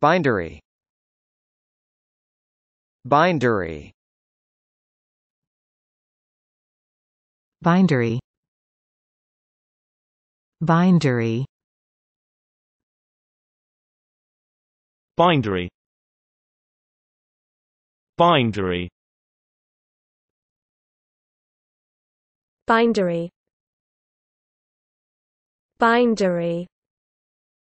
Bindery Bindery Bindery Bindery Bindery Bindery Bindery Bindery